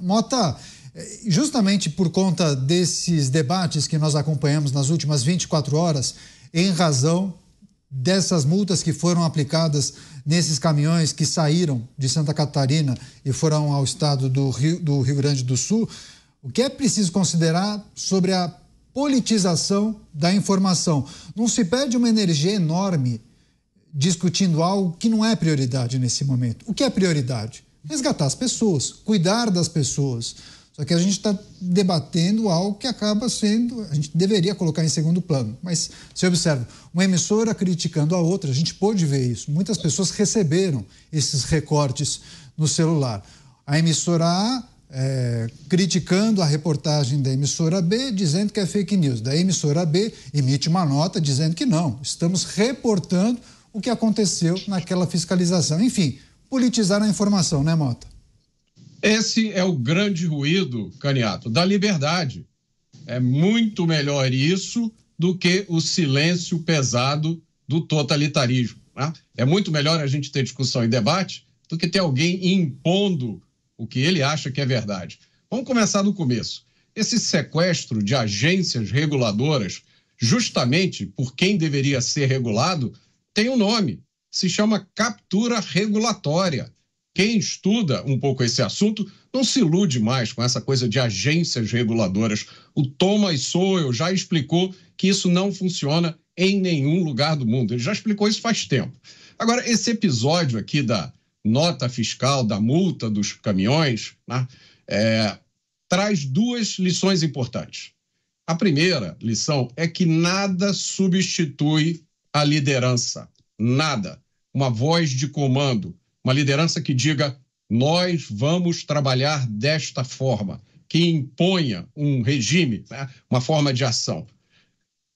Mota, eh, justamente por conta desses debates que nós acompanhamos nas últimas 24 horas, em razão dessas multas que foram aplicadas nesses caminhões que saíram de Santa Catarina e foram ao estado do Rio, do Rio Grande do Sul, o que é preciso considerar sobre a politização da informação? Não se perde uma energia enorme discutindo algo que não é prioridade nesse momento. O que é prioridade? resgatar as pessoas, cuidar das pessoas. Só que a gente está debatendo algo que acaba sendo, a gente deveria colocar em segundo plano. Mas se observa, uma emissora criticando a outra, a gente pôde ver isso. Muitas pessoas receberam esses recortes no celular. A emissora A é, criticando a reportagem da emissora B, dizendo que é fake news. Da emissora B emite uma nota dizendo que não, estamos reportando o que aconteceu naquela fiscalização. Enfim, politizar a informação, né, Mota? Esse é o grande ruído, Caniato, da liberdade. É muito melhor isso do que o silêncio pesado do totalitarismo. Né? É muito melhor a gente ter discussão e debate do que ter alguém impondo o que ele acha que é verdade. Vamos começar do começo. Esse sequestro de agências reguladoras, justamente por quem deveria ser regulado, tem um nome: se chama captura regulatória. Quem estuda um pouco esse assunto não se ilude mais com essa coisa de agências reguladoras. O Thomas Sowell já explicou que isso não funciona em nenhum lugar do mundo. Ele já explicou isso faz tempo. Agora, esse episódio aqui da nota fiscal, da multa dos caminhões, né, é, traz duas lições importantes. A primeira lição é que nada substitui a liderança. Nada uma voz de comando, uma liderança que diga: nós vamos trabalhar desta forma, que imponha um regime, né? uma forma de ação.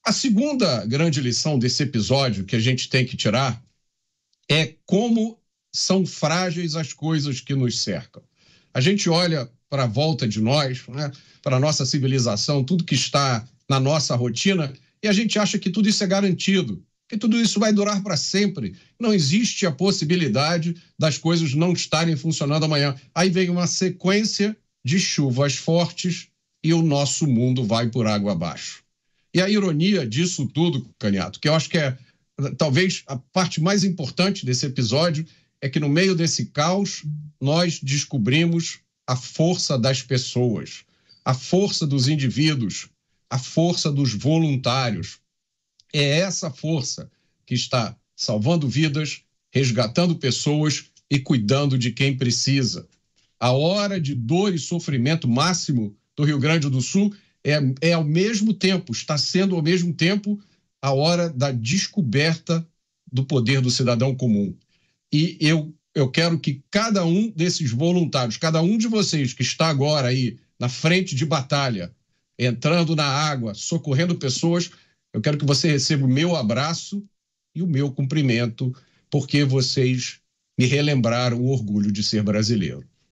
A segunda grande lição desse episódio que a gente tem que tirar é como são frágeis as coisas que nos cercam. A gente olha para a volta de nós, né? para a nossa civilização, tudo que está na nossa rotina, e a gente acha que tudo isso é garantido, que tudo isso vai durar para sempre. Não existe a possibilidade das coisas não estarem funcionando amanhã. Aí vem uma sequência de chuvas fortes e o nosso mundo vai por água abaixo. E a ironia disso tudo, Caniato, que eu acho que é talvez a parte mais importante desse episódio, é que no meio desse caos nós descobrimos a força das pessoas, a força dos indivíduos, a força dos voluntários, é essa força que está salvando vidas, resgatando pessoas e cuidando de quem precisa. A hora de dor e sofrimento máximo do Rio Grande do Sul é, é ao mesmo tempo, está sendo ao mesmo tempo a hora da descoberta do poder do cidadão comum. E eu, eu quero que cada um desses voluntários, cada um de vocês que está agora aí na frente de batalha, entrando na água, socorrendo pessoas, eu quero que você receba o meu abraço e o meu cumprimento, porque vocês me relembraram o orgulho de ser brasileiro.